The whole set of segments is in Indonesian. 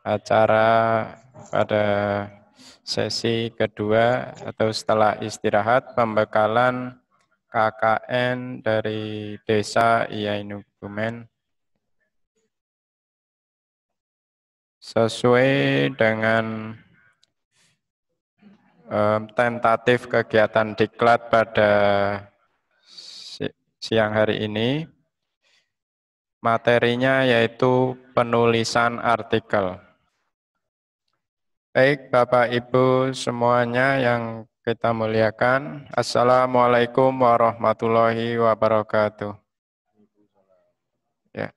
acara pada sesi kedua atau setelah istirahat pembekalan KKN dari Desa Iainu sesuai dengan um, tentatif kegiatan diklat pada si siang hari ini. Materinya yaitu penulisan artikel. Baik Bapak Ibu semuanya yang kita muliakan. Assalamualaikum warahmatullahi wabarakatuh. Ya.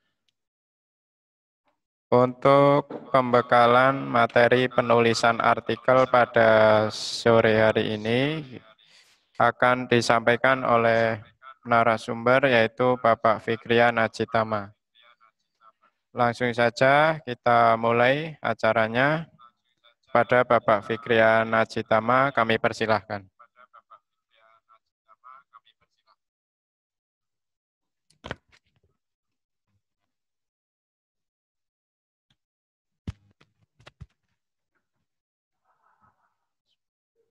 Untuk pembekalan materi penulisan artikel pada sore hari ini akan disampaikan oleh narasumber yaitu Bapak Fikrian Najitama. Langsung saja kita mulai acaranya. Pada Bapak Fikria Najitama kami persilahkan.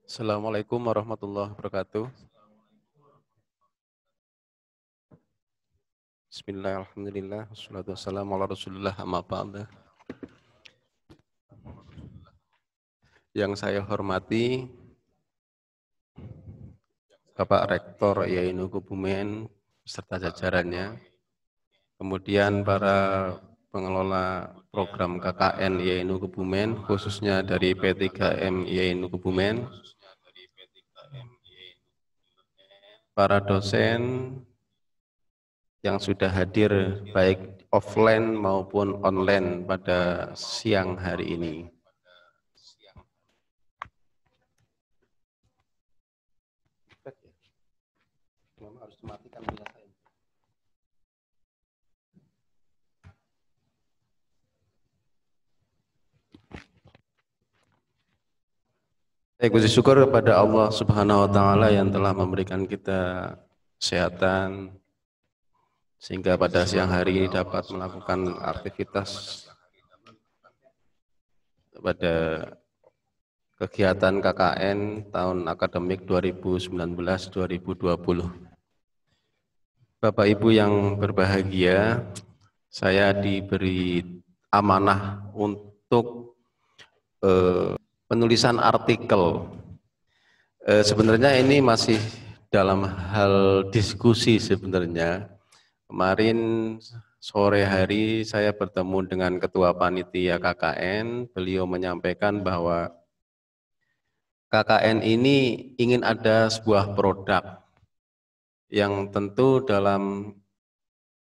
Assalamualaikum warahmatullahi wabarakatuh. Bismillahirrahmanirrahim. Assalamualaikum warahmatullahi wabarakatuh. yang saya hormati Bapak Rektor Yainu Kubumen serta jajarannya, kemudian para pengelola program KKN Yainu Kebumen, khususnya dari P3M Yainu Kebumen, para dosen yang sudah hadir baik offline maupun online pada siang hari ini. kami jelaskan. Saya puji syukur kepada Allah Subhanahu wa taala yang telah memberikan kita kesehatan sehingga pada siang hari ini dapat melakukan aktivitas pada kegiatan KKN tahun akademik 2019-2020. Bapak Ibu yang berbahagia, saya diberi amanah untuk eh, penulisan artikel. Eh, sebenarnya ini masih dalam hal diskusi sebenarnya. Kemarin sore hari saya bertemu dengan Ketua Panitia KKN, beliau menyampaikan bahwa KKN ini ingin ada sebuah produk yang tentu dalam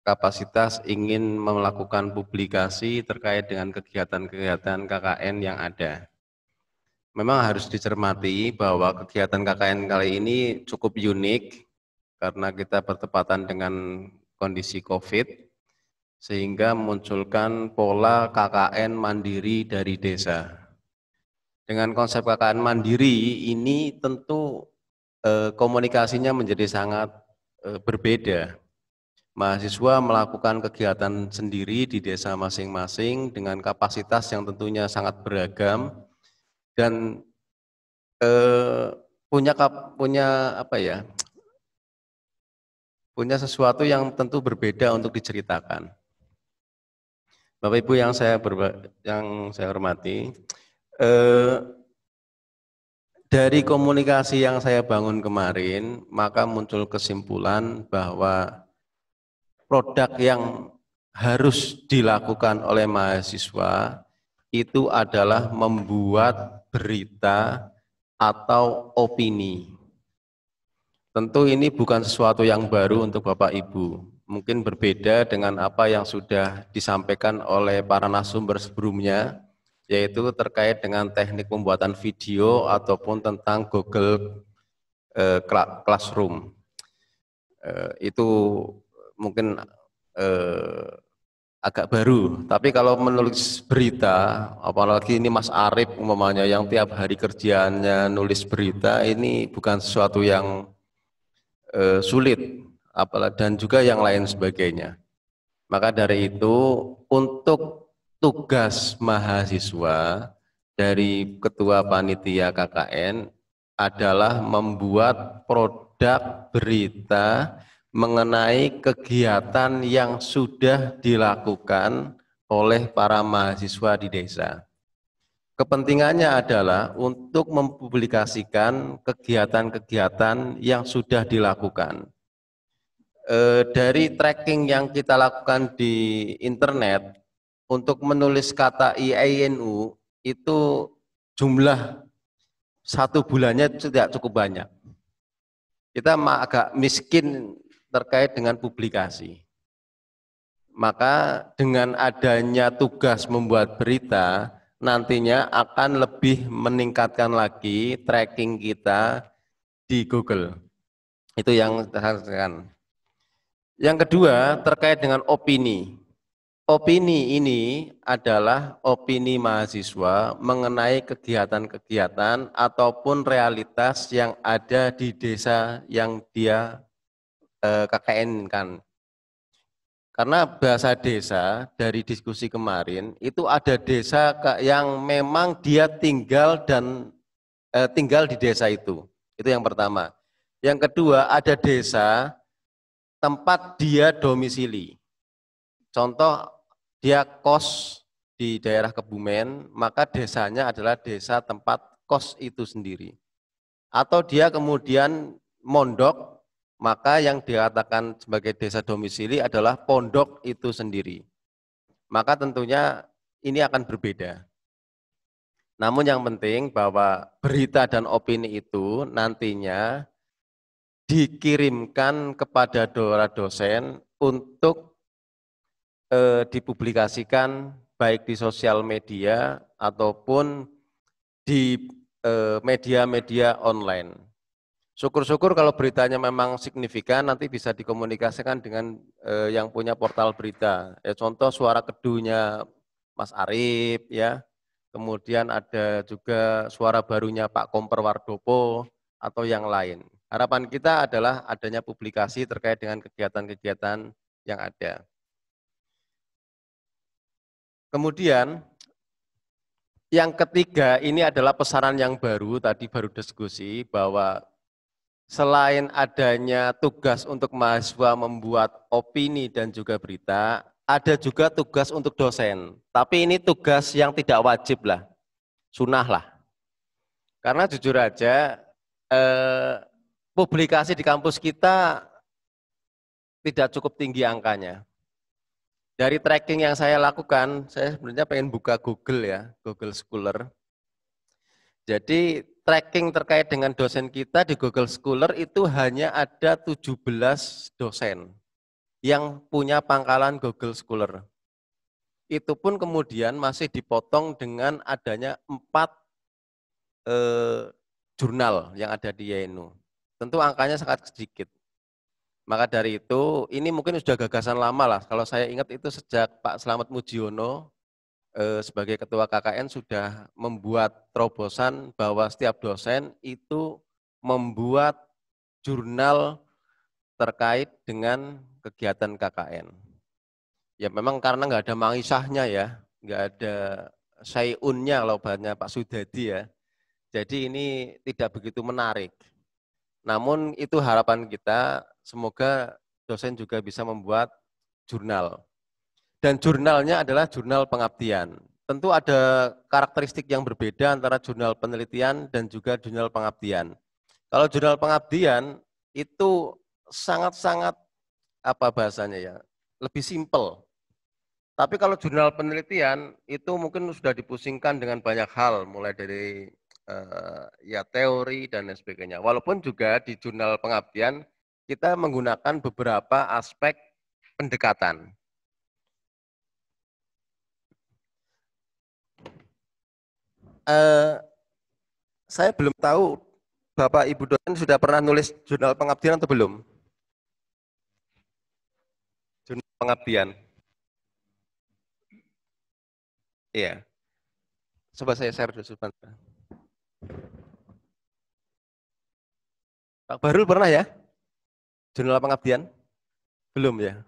kapasitas ingin melakukan publikasi terkait dengan kegiatan-kegiatan KKN yang ada. Memang harus dicermati bahwa kegiatan KKN kali ini cukup unik karena kita bertepatan dengan kondisi COVID, sehingga munculkan pola KKN mandiri dari desa. Dengan konsep KKN mandiri ini tentu eh, komunikasinya menjadi sangat Eh, berbeda. Mahasiswa melakukan kegiatan sendiri di desa masing-masing dengan kapasitas yang tentunya sangat beragam dan eh, punya punya apa ya? Punya sesuatu yang tentu berbeda untuk diceritakan. Bapak Ibu yang saya berba, yang saya hormati, eh, dari komunikasi yang saya bangun kemarin, maka muncul kesimpulan bahwa produk yang harus dilakukan oleh mahasiswa itu adalah membuat berita atau opini. Tentu ini bukan sesuatu yang baru untuk Bapak Ibu. Mungkin berbeda dengan apa yang sudah disampaikan oleh para narasumber sebelumnya, yaitu terkait dengan teknik pembuatan video ataupun tentang Google eh, Classroom. Eh, itu mungkin eh, agak baru, tapi kalau menulis berita, apalagi ini Mas Arief umpamanya yang tiap hari kerjaannya nulis berita, ini bukan sesuatu yang sulit, apalagi dan juga yang lain sebagainya. Maka dari itu untuk tugas mahasiswa dari ketua panitia KKN adalah membuat produk berita mengenai kegiatan yang sudah dilakukan oleh para mahasiswa di desa. Kepentingannya adalah untuk mempublikasikan kegiatan-kegiatan yang sudah dilakukan. E, dari tracking yang kita lakukan di internet, untuk menulis kata IAINU itu jumlah satu bulannya tidak cukup banyak. Kita agak miskin terkait dengan publikasi. Maka dengan adanya tugas membuat berita, nantinya akan lebih meningkatkan lagi tracking kita di Google. Itu yang saya Yang kedua terkait dengan opini. Opini ini adalah opini mahasiswa mengenai kegiatan-kegiatan ataupun realitas yang ada di desa yang dia eh, KKN kan. Karena bahasa desa dari diskusi kemarin itu ada desa yang memang dia tinggal dan eh, tinggal di desa itu. Itu yang pertama. Yang kedua ada desa tempat dia domisili. Contoh dia kos di daerah Kebumen, maka desanya adalah desa tempat kos itu sendiri. Atau dia kemudian mondok, maka yang dikatakan sebagai desa domisili adalah pondok itu sendiri. Maka tentunya ini akan berbeda. Namun yang penting bahwa berita dan opini itu nantinya dikirimkan kepada Dora dosen untuk eh, dipublikasikan baik di sosial media ataupun di eh, media-media eh, online. Syukur-syukur kalau beritanya memang signifikan nanti bisa dikomunikasikan dengan eh, yang punya portal berita. Ya, contoh suara kedunya Mas Arif ya. Kemudian ada juga suara barunya Pak Komper Wardopo atau yang lain. Harapan kita adalah adanya publikasi terkait dengan kegiatan-kegiatan yang ada. Kemudian yang ketiga ini adalah pesanan yang baru tadi baru diskusi bahwa selain adanya tugas untuk mahasiswa membuat opini dan juga berita, ada juga tugas untuk dosen. Tapi ini tugas yang tidak wajib lah, sunah lah. Karena jujur aja, eh, publikasi di kampus kita tidak cukup tinggi angkanya. Dari tracking yang saya lakukan, saya sebenarnya pengen buka Google ya, Google Scholar. Jadi tracking terkait dengan dosen kita di Google Scholar itu hanya ada 17 dosen yang punya pangkalan Google Scholar. Itu pun kemudian masih dipotong dengan adanya empat eh, jurnal yang ada di Ynu. Tentu angkanya sangat sedikit. Maka dari itu, ini mungkin sudah gagasan lama lah. Kalau saya ingat itu sejak Pak Selamat Mujiono eh, sebagai Ketua KKN sudah membuat terobosan bahwa setiap dosen itu membuat jurnal terkait dengan kegiatan KKN. Ya memang karena nggak ada mangisahnya ya, nggak ada sayunnya kalau bahannya Pak Sudadi ya. Jadi ini tidak begitu menarik. Namun itu harapan kita, semoga dosen juga bisa membuat jurnal. Dan jurnalnya adalah jurnal pengabdian. Tentu ada karakteristik yang berbeda antara jurnal penelitian dan juga jurnal pengabdian. Kalau jurnal pengabdian itu sangat-sangat apa bahasanya ya, lebih simpel. Tapi kalau jurnal penelitian itu mungkin sudah dipusingkan dengan banyak hal, mulai dari uh, ya teori dan lain sebagainya. Walaupun juga di jurnal pengabdian kita menggunakan beberapa aspek pendekatan. Uh, saya belum tahu Bapak Ibu dosen sudah pernah nulis jurnal pengabdian atau belum? Jurnal pengabdian. Iya. Yeah. Coba saya share dulu sebentar. Pak Barul pernah ya? Jurnal pengabdian? Belum ya?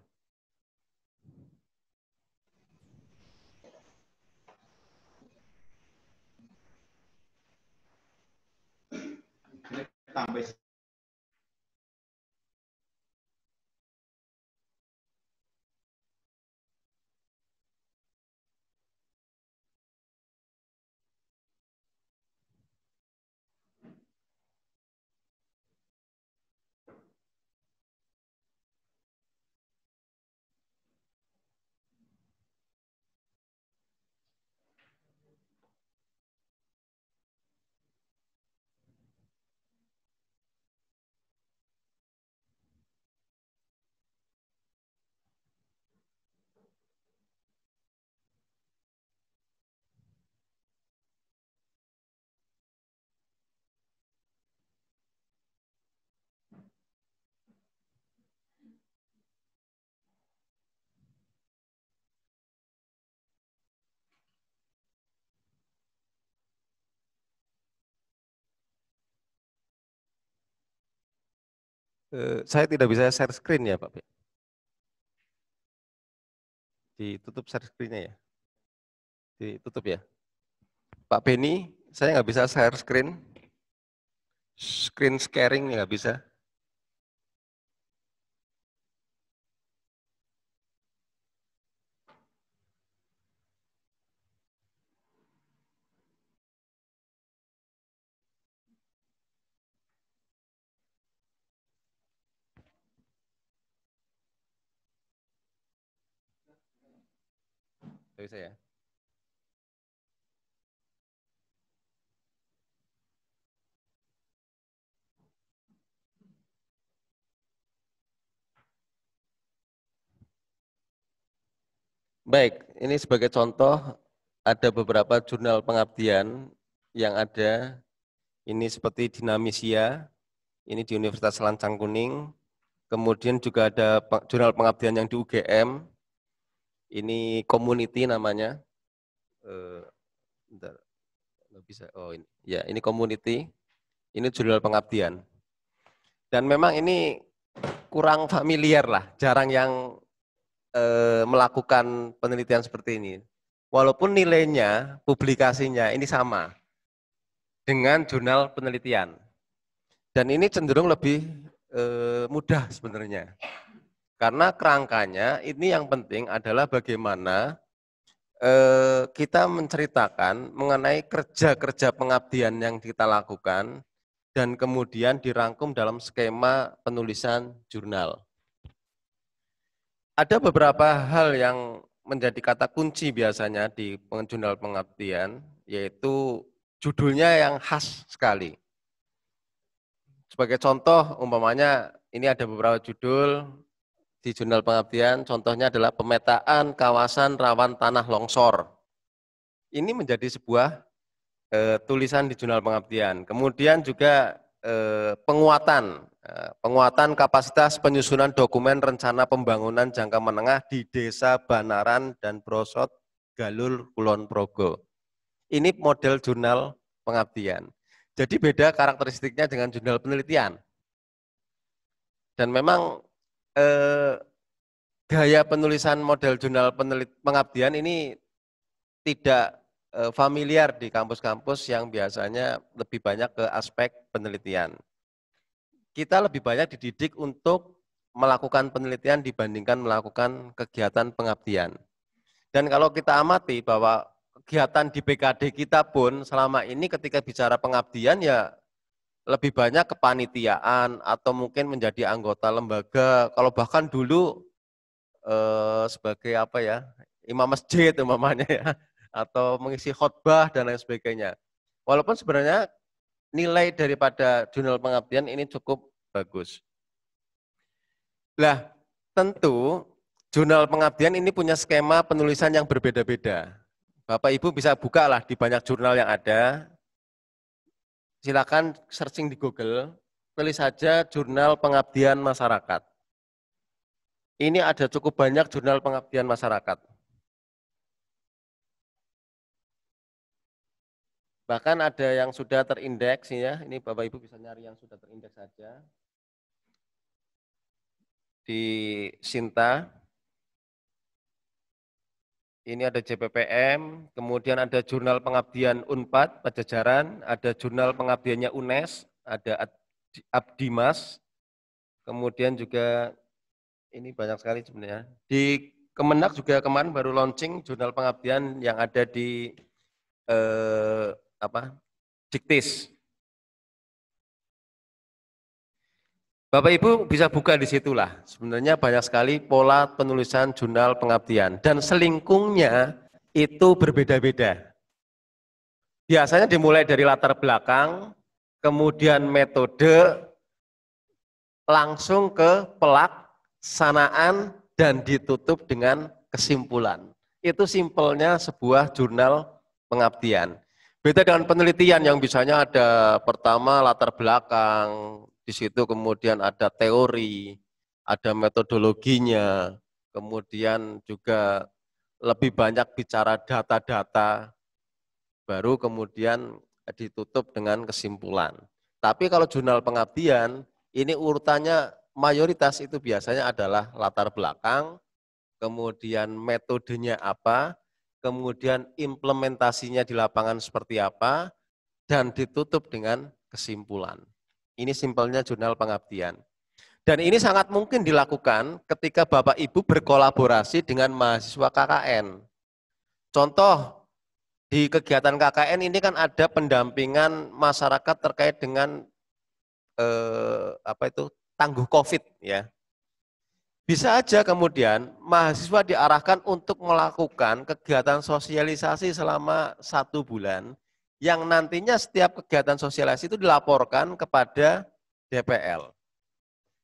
Eh, saya tidak bisa share screen ya Pak. Ditutup share screennya ya. Ditutup ya. Pak Beni, saya nggak bisa share screen. Screen sharing nggak bisa. Gak bisa Baik, ini sebagai contoh ada beberapa jurnal pengabdian yang ada. Ini seperti Dinamisia, ini di Universitas Lancang Kuning. Kemudian juga ada jurnal pengabdian yang di UGM, ini community namanya. Eh, uh, bisa. Oh, ini. Ya, ini community. Ini jurnal pengabdian. Dan memang ini kurang familiar lah, jarang yang uh, melakukan penelitian seperti ini. Walaupun nilainya, publikasinya ini sama dengan jurnal penelitian. Dan ini cenderung lebih uh, mudah sebenarnya karena kerangkanya ini yang penting adalah bagaimana eh, kita menceritakan mengenai kerja-kerja pengabdian yang kita lakukan dan kemudian dirangkum dalam skema penulisan jurnal. Ada beberapa hal yang menjadi kata kunci biasanya di jurnal pengabdian, yaitu judulnya yang khas sekali. Sebagai contoh, umpamanya ini ada beberapa judul, di jurnal pengabdian contohnya adalah pemetaan kawasan rawan tanah longsor. Ini menjadi sebuah e, tulisan di jurnal pengabdian. Kemudian juga e, penguatan e, penguatan kapasitas penyusunan dokumen rencana pembangunan jangka menengah di Desa Banaran dan Brosot Galur Kulon Progo. Ini model jurnal pengabdian. Jadi beda karakteristiknya dengan jurnal penelitian. Dan memang eh, gaya penulisan model jurnal penelit pengabdian ini tidak eh, familiar di kampus-kampus yang biasanya lebih banyak ke aspek penelitian. Kita lebih banyak dididik untuk melakukan penelitian dibandingkan melakukan kegiatan pengabdian. Dan kalau kita amati bahwa kegiatan di BKD kita pun selama ini ketika bicara pengabdian ya lebih banyak kepanitiaan atau mungkin menjadi anggota lembaga. Kalau bahkan dulu eh, sebagai apa ya imam masjid umpamanya ya atau mengisi khotbah dan lain sebagainya. Walaupun sebenarnya nilai daripada jurnal pengabdian ini cukup bagus. Lah, tentu jurnal pengabdian ini punya skema penulisan yang berbeda-beda. Bapak Ibu bisa buka lah di banyak jurnal yang ada, silakan searching di Google, pilih saja jurnal pengabdian masyarakat. Ini ada cukup banyak jurnal pengabdian masyarakat. Bahkan ada yang sudah terindeks ya. Ini Bapak Ibu bisa nyari yang sudah terindeks saja. Di Sinta, ini ada JPPM, kemudian ada jurnal pengabdian UNPAD Pajajaran, ada jurnal pengabdiannya UNES, ada Abdimas, kemudian juga ini banyak sekali sebenarnya. Di Kemenak juga kemarin baru launching jurnal pengabdian yang ada di eh, apa Diktis. Bapak Ibu bisa buka di situlah. Sebenarnya banyak sekali pola penulisan jurnal pengabdian dan selingkungnya itu berbeda-beda. Biasanya dimulai dari latar belakang, kemudian metode, langsung ke pelaksanaan dan ditutup dengan kesimpulan. Itu simpelnya sebuah jurnal pengabdian. Beda dengan penelitian yang biasanya ada pertama latar belakang, di situ kemudian ada teori, ada metodologinya, kemudian juga lebih banyak bicara data-data, baru kemudian ditutup dengan kesimpulan. Tapi kalau jurnal pengabdian, ini urutannya mayoritas itu biasanya adalah latar belakang, kemudian metodenya apa, kemudian implementasinya di lapangan seperti apa, dan ditutup dengan kesimpulan. Ini simpelnya jurnal pengabdian. Dan ini sangat mungkin dilakukan ketika Bapak Ibu berkolaborasi dengan mahasiswa KKN. Contoh di kegiatan KKN ini kan ada pendampingan masyarakat terkait dengan eh, apa itu tangguh COVID ya. Bisa aja kemudian mahasiswa diarahkan untuk melakukan kegiatan sosialisasi selama satu bulan yang nantinya setiap kegiatan sosialisasi itu dilaporkan kepada DPL.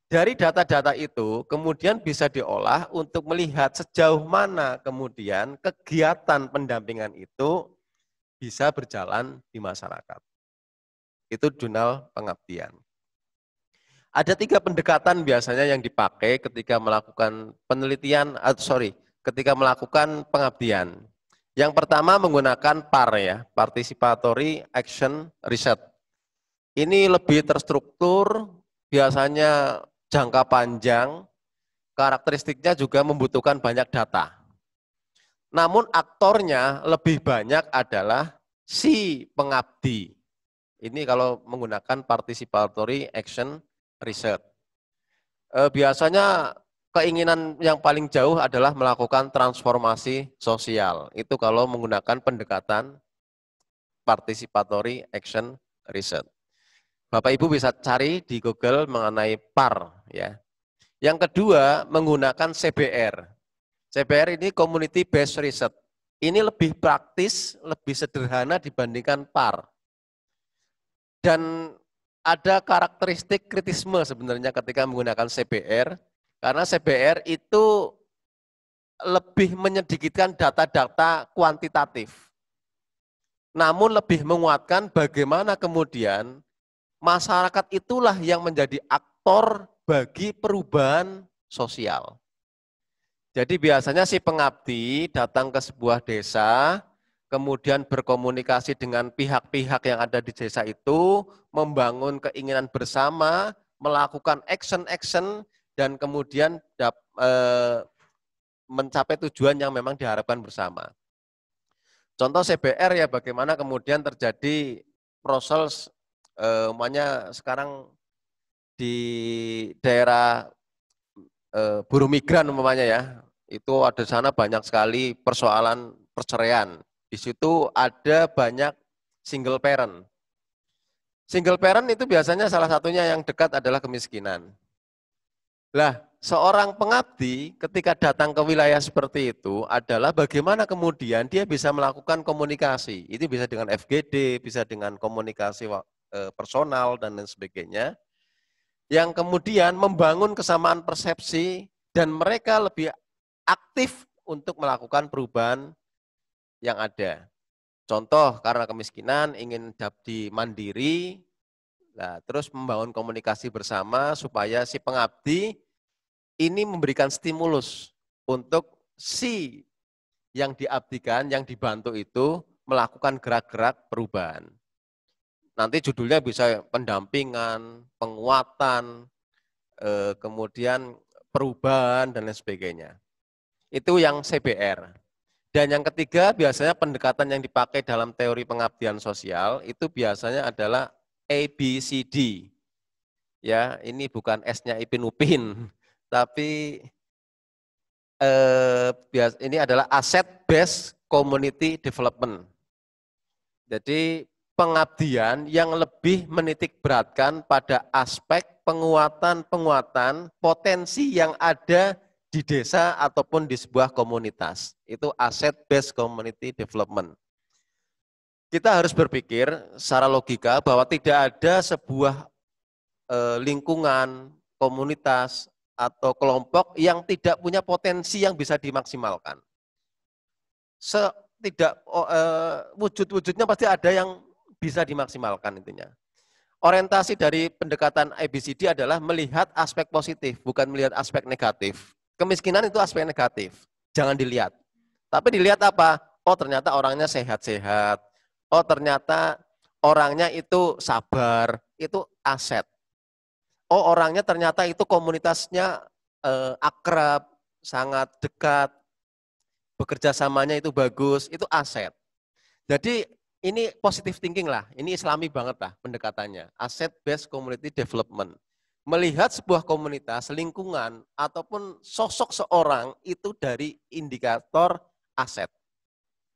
Dari data-data itu kemudian bisa diolah untuk melihat sejauh mana kemudian kegiatan pendampingan itu bisa berjalan di masyarakat. Itu jurnal pengabdian. Ada tiga pendekatan biasanya yang dipakai ketika melakukan penelitian, eh, sorry, ketika melakukan pengabdian. Yang pertama menggunakan PAR ya, Participatory Action Research. Ini lebih terstruktur, biasanya jangka panjang, karakteristiknya juga membutuhkan banyak data. Namun aktornya lebih banyak adalah si pengabdi. Ini kalau menggunakan Participatory Action Research. Eh, biasanya keinginan yang paling jauh adalah melakukan transformasi sosial. Itu kalau menggunakan pendekatan participatory action research. Bapak Ibu bisa cari di Google mengenai PAR ya. Yang kedua menggunakan CBR. CBR ini community based research. Ini lebih praktis, lebih sederhana dibandingkan PAR. Dan ada karakteristik kritisme sebenarnya ketika menggunakan CBR karena CBR itu lebih menyedikitkan data-data kuantitatif. Namun lebih menguatkan bagaimana kemudian masyarakat itulah yang menjadi aktor bagi perubahan sosial. Jadi biasanya si pengabdi datang ke sebuah desa, kemudian berkomunikasi dengan pihak-pihak yang ada di desa itu, membangun keinginan bersama, melakukan action-action dan kemudian dap, e, mencapai tujuan yang memang diharapkan bersama. Contoh CBR ya bagaimana kemudian terjadi proses e, eh, umumnya sekarang di daerah e, buruh migran umpamanya ya. Itu ada sana banyak sekali persoalan perceraian. Di situ ada banyak single parent. Single parent itu biasanya salah satunya yang dekat adalah kemiskinan. Lah, seorang pengabdi ketika datang ke wilayah seperti itu adalah bagaimana kemudian dia bisa melakukan komunikasi. Itu bisa dengan FGD, bisa dengan komunikasi e, personal dan lain sebagainya. Yang kemudian membangun kesamaan persepsi dan mereka lebih aktif untuk melakukan perubahan yang ada. Contoh karena kemiskinan ingin jadi mandiri, Nah, terus membangun komunikasi bersama supaya si pengabdi ini memberikan stimulus untuk si yang diabdikan, yang dibantu itu melakukan gerak-gerak perubahan. Nanti judulnya bisa pendampingan, penguatan, eh, kemudian perubahan, dan lain sebagainya. Itu yang CBR. Dan yang ketiga, biasanya pendekatan yang dipakai dalam teori pengabdian sosial itu biasanya adalah A, B, C, D. Ya, ini bukan S-nya Ipin Upin, tapi eh, ini adalah aset based community development. Jadi pengabdian yang lebih menitik beratkan pada aspek penguatan-penguatan potensi yang ada di desa ataupun di sebuah komunitas. Itu aset based community development kita harus berpikir secara logika bahwa tidak ada sebuah eh, lingkungan, komunitas, atau kelompok yang tidak punya potensi yang bisa dimaksimalkan. Se tidak eh, wujud-wujudnya pasti ada yang bisa dimaksimalkan intinya. Orientasi dari pendekatan ABCD adalah melihat aspek positif, bukan melihat aspek negatif. Kemiskinan itu aspek negatif, jangan dilihat. Tapi dilihat apa? Oh ternyata orangnya sehat-sehat, oh ternyata orangnya itu sabar, itu aset. Oh orangnya ternyata itu komunitasnya eh, akrab, sangat dekat, bekerja samanya itu bagus, itu aset. Jadi ini positive thinking lah, ini islami banget lah pendekatannya. Asset based community development. Melihat sebuah komunitas, lingkungan, ataupun sosok seorang itu dari indikator aset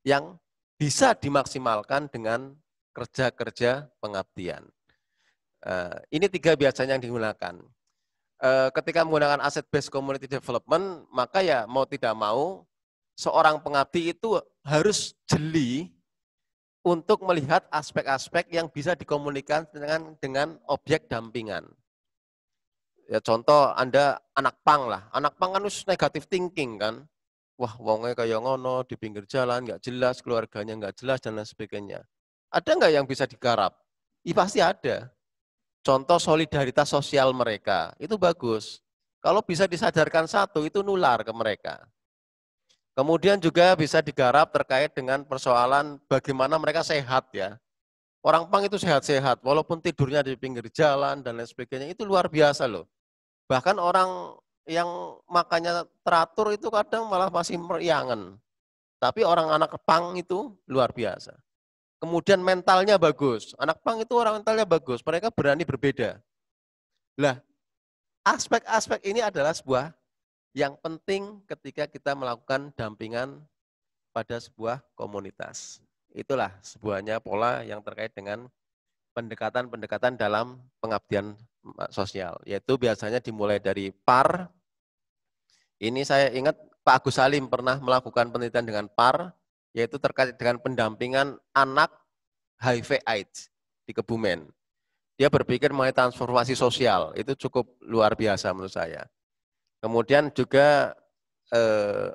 yang bisa dimaksimalkan dengan kerja-kerja pengabdian. Eh, ini tiga biasanya yang digunakan. Eh, ketika menggunakan aset-based community development, maka ya mau tidak mau, seorang pengabdi itu harus jeli untuk melihat aspek-aspek yang bisa dikomunikasikan dengan, dengan objek dampingan. Ya, contoh Anda anak pang lah. Anak pang kan negatif thinking kan wah wongnya kayak ngono di pinggir jalan nggak jelas keluarganya nggak jelas dan lain sebagainya ada nggak yang bisa digarap I pasti ada contoh solidaritas sosial mereka itu bagus kalau bisa disadarkan satu itu nular ke mereka kemudian juga bisa digarap terkait dengan persoalan bagaimana mereka sehat ya orang pang itu sehat-sehat walaupun tidurnya di pinggir jalan dan lain sebagainya itu luar biasa loh bahkan orang yang makanya teratur itu kadang malah masih meriangan. Tapi orang anak pang itu luar biasa. Kemudian mentalnya bagus. Anak pang itu orang mentalnya bagus. Mereka berani berbeda. Lah, aspek-aspek ini adalah sebuah yang penting ketika kita melakukan dampingan pada sebuah komunitas. Itulah sebuahnya pola yang terkait dengan pendekatan-pendekatan dalam pengabdian eh, sosial, yaitu biasanya dimulai dari PAR. Ini saya ingat Pak Agus Salim pernah melakukan penelitian dengan PAR, yaitu terkait dengan pendampingan anak HIV AIDS di Kebumen. Dia berpikir mengenai transformasi sosial, itu cukup luar biasa menurut saya. Kemudian juga eh,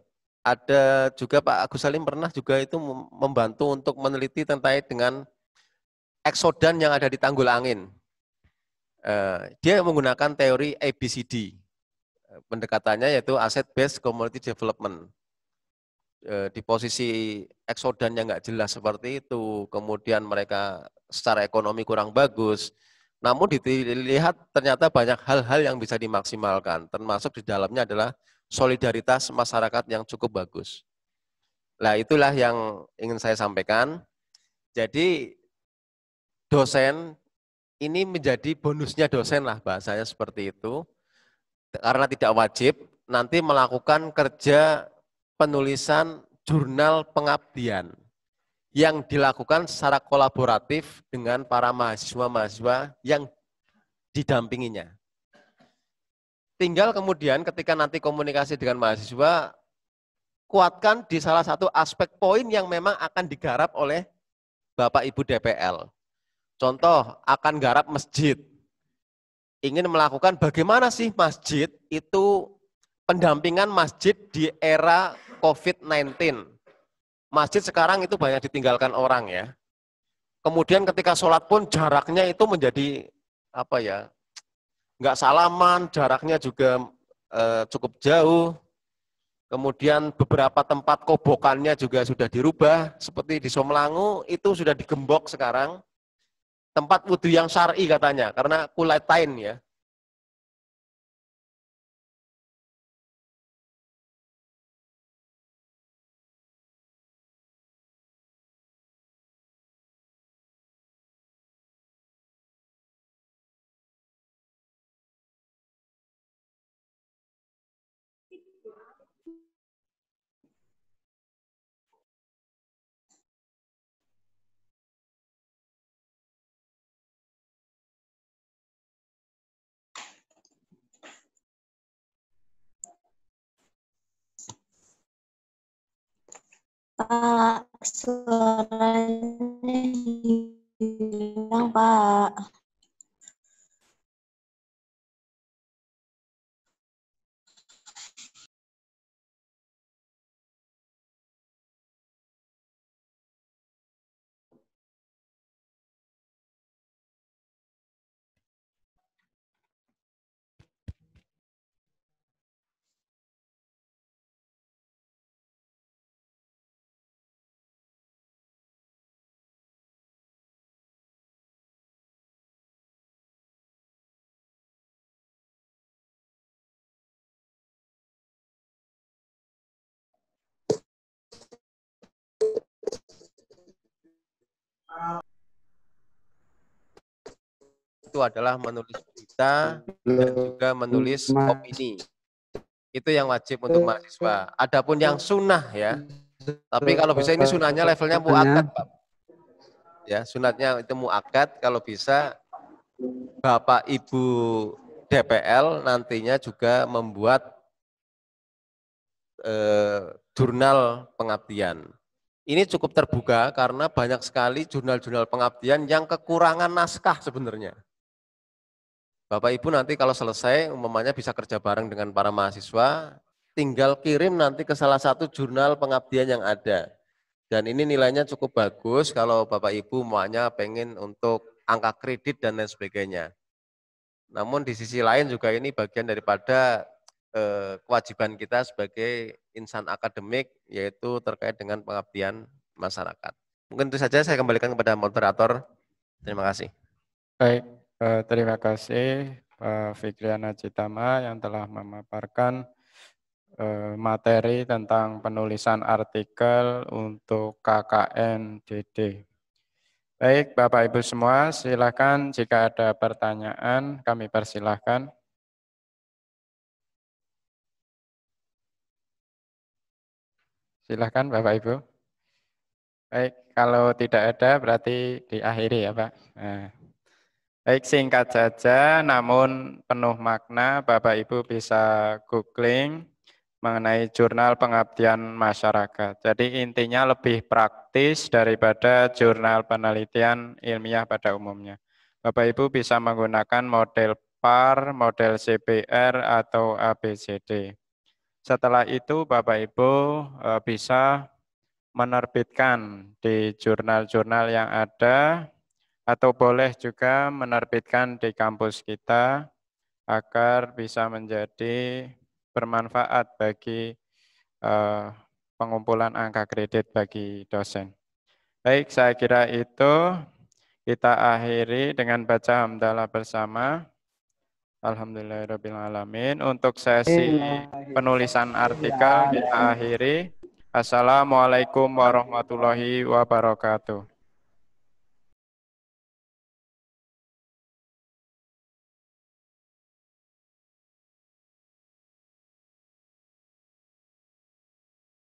ada juga Pak Agus Salim pernah juga itu membantu untuk meneliti tentang dengan eksodan yang ada di tanggul angin. Eh, dia menggunakan teori ABCD. Eh, pendekatannya yaitu Asset Based Community Development. Eh, di posisi eksodan yang nggak jelas seperti itu, kemudian mereka secara ekonomi kurang bagus, namun dilihat ternyata banyak hal-hal yang bisa dimaksimalkan, termasuk di dalamnya adalah solidaritas masyarakat yang cukup bagus. Nah itulah yang ingin saya sampaikan. Jadi dosen ini menjadi bonusnya dosen lah bahasanya seperti itu karena tidak wajib nanti melakukan kerja penulisan jurnal pengabdian yang dilakukan secara kolaboratif dengan para mahasiswa-mahasiswa yang didampinginya. Tinggal kemudian ketika nanti komunikasi dengan mahasiswa kuatkan di salah satu aspek poin yang memang akan digarap oleh Bapak Ibu DPL. Contoh, akan garap masjid. Ingin melakukan bagaimana sih masjid itu pendampingan masjid di era COVID-19. Masjid sekarang itu banyak ditinggalkan orang ya. Kemudian ketika sholat pun jaraknya itu menjadi apa ya, nggak salaman, jaraknya juga e, cukup jauh. Kemudian beberapa tempat kobokannya juga sudah dirubah, seperti di Somlangu itu sudah digembok sekarang tempat wudhu yang syari katanya karena kulitain ya Pak, eh, suaranya hilang, Pak. itu adalah menulis berita dan juga menulis opini. Itu yang wajib untuk mahasiswa. Adapun yang sunnah ya. Tapi kalau bisa ini sunnahnya levelnya muakat, Pak. Ya, sunatnya itu muakat kalau bisa Bapak Ibu DPL nantinya juga membuat eh, jurnal pengabdian. Ini cukup terbuka karena banyak sekali jurnal-jurnal pengabdian yang kekurangan naskah sebenarnya. Bapak Ibu nanti kalau selesai umpamanya bisa kerja bareng dengan para mahasiswa, tinggal kirim nanti ke salah satu jurnal pengabdian yang ada. Dan ini nilainya cukup bagus kalau Bapak Ibu maunya pengen untuk angka kredit dan lain sebagainya. Namun di sisi lain juga ini bagian daripada Eh, kewajiban kita sebagai insan akademik yaitu terkait dengan pengabdian masyarakat. Mungkin itu saja saya kembalikan kepada moderator. Terima kasih. Baik, eh, terima kasih Pak Fikriana Citama yang telah memaparkan eh, materi tentang penulisan artikel untuk KKN DD. Baik, Bapak Ibu semua, silakan jika ada pertanyaan kami persilahkan. Silahkan Bapak Ibu. Baik, kalau tidak ada berarti diakhiri ya Pak. Nah. Baik, singkat saja namun penuh makna Bapak Ibu bisa googling mengenai jurnal pengabdian masyarakat. Jadi intinya lebih praktis daripada jurnal penelitian ilmiah pada umumnya. Bapak Ibu bisa menggunakan model PAR, model CPR atau ABCD. Setelah itu Bapak Ibu e, bisa menerbitkan di jurnal-jurnal yang ada atau boleh juga menerbitkan di kampus kita agar bisa menjadi bermanfaat bagi e, pengumpulan angka kredit bagi dosen. Baik, saya kira itu kita akhiri dengan baca hamdalah bersama. Alhamdulillahirrahmanirrahim. Ya Untuk sesi iya, iya. penulisan artikel iya, kita akhiri. Assalamualaikum warahmatullahi wabarakatuh.